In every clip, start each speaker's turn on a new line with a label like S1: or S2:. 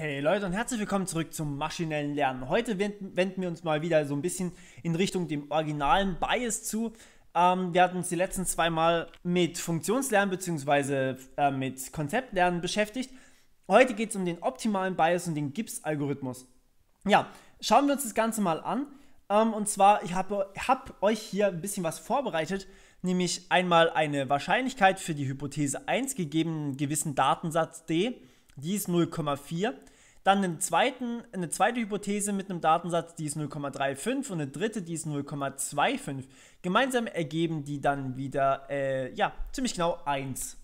S1: Hey Leute und herzlich willkommen zurück zum maschinellen Lernen. Heute wenden wir uns mal wieder so ein bisschen in Richtung dem originalen Bias zu. Ähm, wir hatten uns die letzten zwei Mal mit Funktionslernen bzw. Äh, mit Konzeptlernen beschäftigt. Heute geht es um den optimalen Bias und den Gibbs-Algorithmus. Ja, schauen wir uns das Ganze mal an. Ähm, und zwar, ich habe hab euch hier ein bisschen was vorbereitet, nämlich einmal eine Wahrscheinlichkeit für die Hypothese 1 gegebenen gewissen Datensatz D die ist 0,4. Dann einen zweiten, eine zweite Hypothese mit einem Datensatz, die ist 0,35 und eine dritte, die ist 0,25. Gemeinsam ergeben die dann wieder, äh, ja, ziemlich genau 1.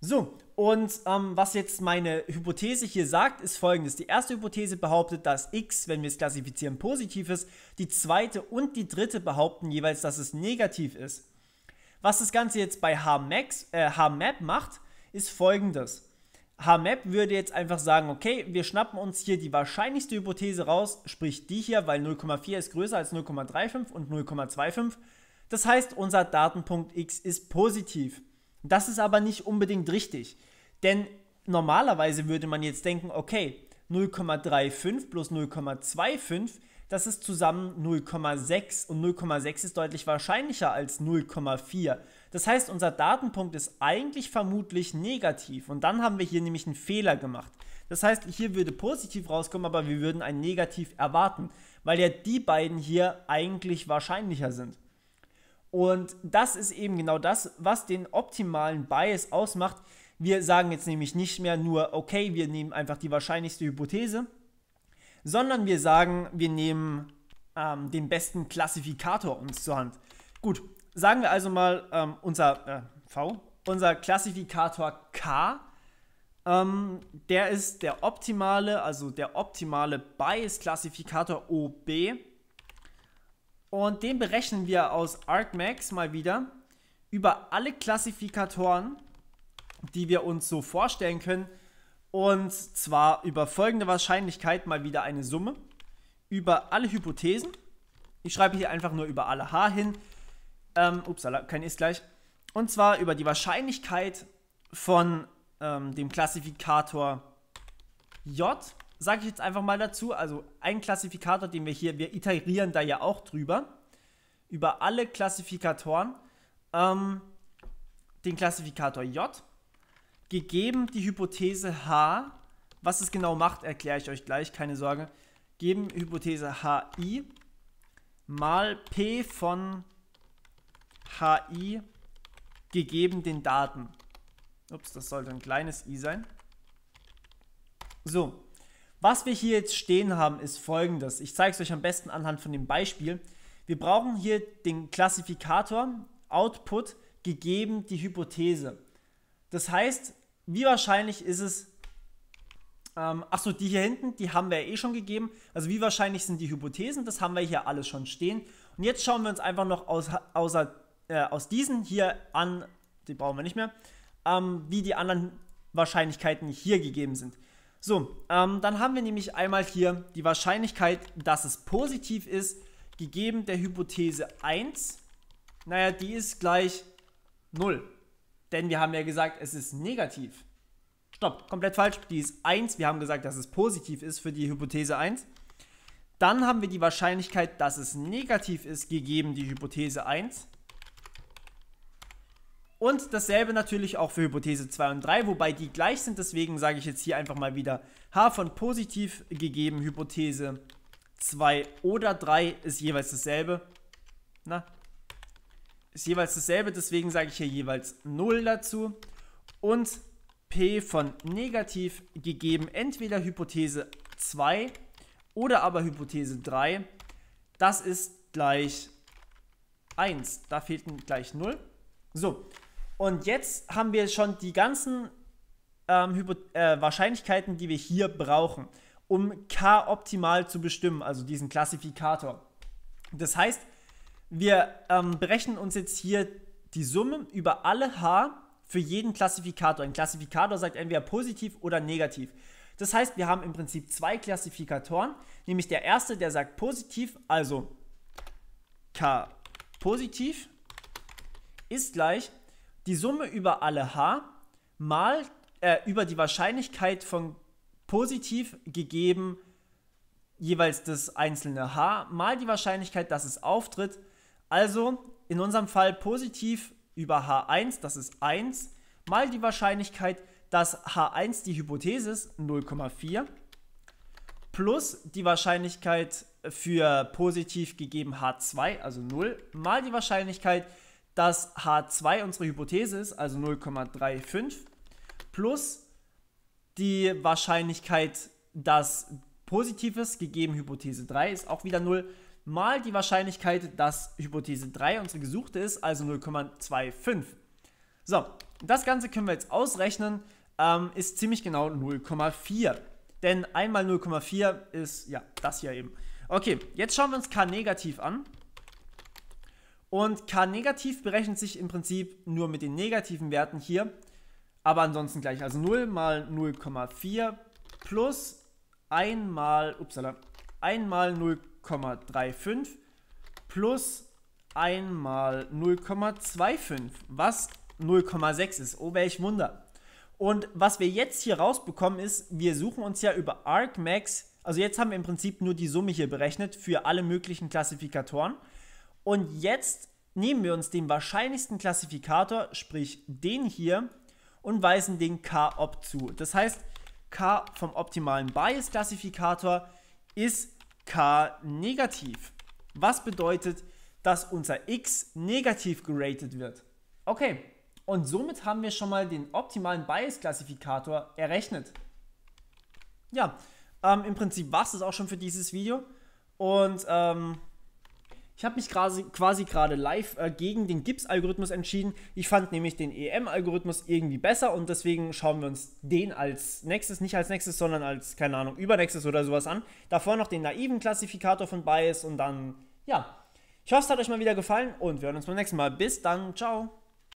S1: So, und ähm, was jetzt meine Hypothese hier sagt, ist folgendes. Die erste Hypothese behauptet, dass x, wenn wir es klassifizieren, positiv ist. Die zweite und die dritte behaupten jeweils, dass es negativ ist. Was das Ganze jetzt bei HMax, äh, HMAP macht, ist folgendes. HMAP würde jetzt einfach sagen, okay, wir schnappen uns hier die wahrscheinlichste Hypothese raus, sprich die hier, weil 0,4 ist größer als 0,35 und 0,25. Das heißt, unser Datenpunkt x ist positiv. Das ist aber nicht unbedingt richtig, denn normalerweise würde man jetzt denken, okay, 0,35 plus 0,25 das ist zusammen 0,6 und 0,6 ist deutlich wahrscheinlicher als 0,4. Das heißt, unser Datenpunkt ist eigentlich vermutlich negativ und dann haben wir hier nämlich einen Fehler gemacht. Das heißt, hier würde positiv rauskommen, aber wir würden ein negativ erwarten, weil ja die beiden hier eigentlich wahrscheinlicher sind. Und das ist eben genau das, was den optimalen Bias ausmacht. Wir sagen jetzt nämlich nicht mehr nur, okay, wir nehmen einfach die wahrscheinlichste Hypothese, sondern wir sagen, wir nehmen ähm, den besten Klassifikator uns zur Hand. Gut, sagen wir also mal ähm, unser äh, V, unser Klassifikator K, ähm, der ist der optimale, also der optimale Bias-Klassifikator OB. Und den berechnen wir aus ArcMax mal wieder über alle Klassifikatoren, die wir uns so vorstellen können, und zwar über folgende Wahrscheinlichkeit mal wieder eine Summe. Über alle Hypothesen. Ich schreibe hier einfach nur über alle H hin. Ähm, upsala, kein ist gleich. Und zwar über die Wahrscheinlichkeit von ähm, dem Klassifikator J. Sage ich jetzt einfach mal dazu. Also ein Klassifikator, den wir hier, wir iterieren da ja auch drüber. Über alle Klassifikatoren. Ähm, den Klassifikator J gegeben die Hypothese H, was es genau macht, erkläre ich euch gleich, keine Sorge, geben Hypothese HI mal P von HI gegeben den Daten. Ups, das sollte ein kleines i sein. So, was wir hier jetzt stehen haben, ist folgendes. Ich zeige es euch am besten anhand von dem Beispiel. Wir brauchen hier den Klassifikator Output gegeben die Hypothese. Das heißt, wie wahrscheinlich ist es, ähm, achso, die hier hinten, die haben wir ja eh schon gegeben. Also wie wahrscheinlich sind die Hypothesen, das haben wir hier alles schon stehen. Und jetzt schauen wir uns einfach noch aus, außer, äh, aus diesen hier an, die brauchen wir nicht mehr, ähm, wie die anderen Wahrscheinlichkeiten hier gegeben sind. So, ähm, dann haben wir nämlich einmal hier die Wahrscheinlichkeit, dass es positiv ist, gegeben der Hypothese 1. Naja, die ist gleich 0. Denn wir haben ja gesagt, es ist negativ. Stopp, komplett falsch. Die ist 1. Wir haben gesagt, dass es positiv ist für die Hypothese 1. Dann haben wir die Wahrscheinlichkeit, dass es negativ ist, gegeben, die Hypothese 1. Und dasselbe natürlich auch für Hypothese 2 und 3, wobei die gleich sind. Deswegen sage ich jetzt hier einfach mal wieder H von positiv gegeben, Hypothese 2 oder 3 ist jeweils dasselbe. Na, ist jeweils dasselbe, deswegen sage ich hier jeweils 0 dazu. Und P von negativ gegeben entweder Hypothese 2 oder aber Hypothese 3. Das ist gleich 1. Da fehlt gleich 0. So, und jetzt haben wir schon die ganzen ähm, äh, Wahrscheinlichkeiten, die wir hier brauchen, um K optimal zu bestimmen, also diesen Klassifikator. Das heißt, wir ähm, berechnen uns jetzt hier die Summe über alle H für jeden Klassifikator. Ein Klassifikator sagt entweder positiv oder negativ. Das heißt, wir haben im Prinzip zwei Klassifikatoren, nämlich der erste, der sagt positiv, also k positiv ist gleich die Summe über alle h mal äh, über die Wahrscheinlichkeit von positiv gegeben jeweils das einzelne h mal die Wahrscheinlichkeit, dass es auftritt also in unserem Fall positiv über H1, das ist 1, mal die Wahrscheinlichkeit, dass H1 die Hypothese ist, 0,4, plus die Wahrscheinlichkeit für positiv gegeben H2, also 0, mal die Wahrscheinlichkeit, dass H2 unsere Hypothese ist, also 0,35, plus die Wahrscheinlichkeit, dass positiv ist, gegeben Hypothese 3 ist auch wieder 0, mal die Wahrscheinlichkeit, dass Hypothese 3 unsere gesuchte ist, also 0,25. So, das Ganze können wir jetzt ausrechnen, ähm, ist ziemlich genau 0,4. Denn einmal 0,4 ist, ja, das hier eben. Okay, jetzt schauen wir uns K-negativ an. Und K-negativ berechnet sich im Prinzip nur mit den negativen Werten hier, aber ansonsten gleich. Also 0 mal 0,4 plus 1 mal, upsala, einmal 0,35 plus einmal 0,25, was 0,6 ist. Oh, welch Wunder. Und was wir jetzt hier rausbekommen ist, wir suchen uns ja über ArcMax, also jetzt haben wir im Prinzip nur die Summe hier berechnet für alle möglichen Klassifikatoren. Und jetzt nehmen wir uns den wahrscheinlichsten Klassifikator, sprich den hier, und weisen den k-op zu. Das heißt, k vom optimalen Bias-Klassifikator ist negativ. Was bedeutet, dass unser x negativ geratet wird. Okay, und somit haben wir schon mal den optimalen Bias-Klassifikator errechnet. Ja, ähm, im Prinzip war es das auch schon für dieses Video. Und ähm, ich habe mich quasi, quasi gerade live äh, gegen den gips algorithmus entschieden. Ich fand nämlich den EM-Algorithmus irgendwie besser und deswegen schauen wir uns den als nächstes, nicht als nächstes, sondern als, keine Ahnung, übernächstes oder sowas an. Davor noch den naiven Klassifikator von Bias und dann, ja. Ich hoffe, es hat euch mal wieder gefallen und wir hören uns beim nächsten Mal. Bis dann, ciao.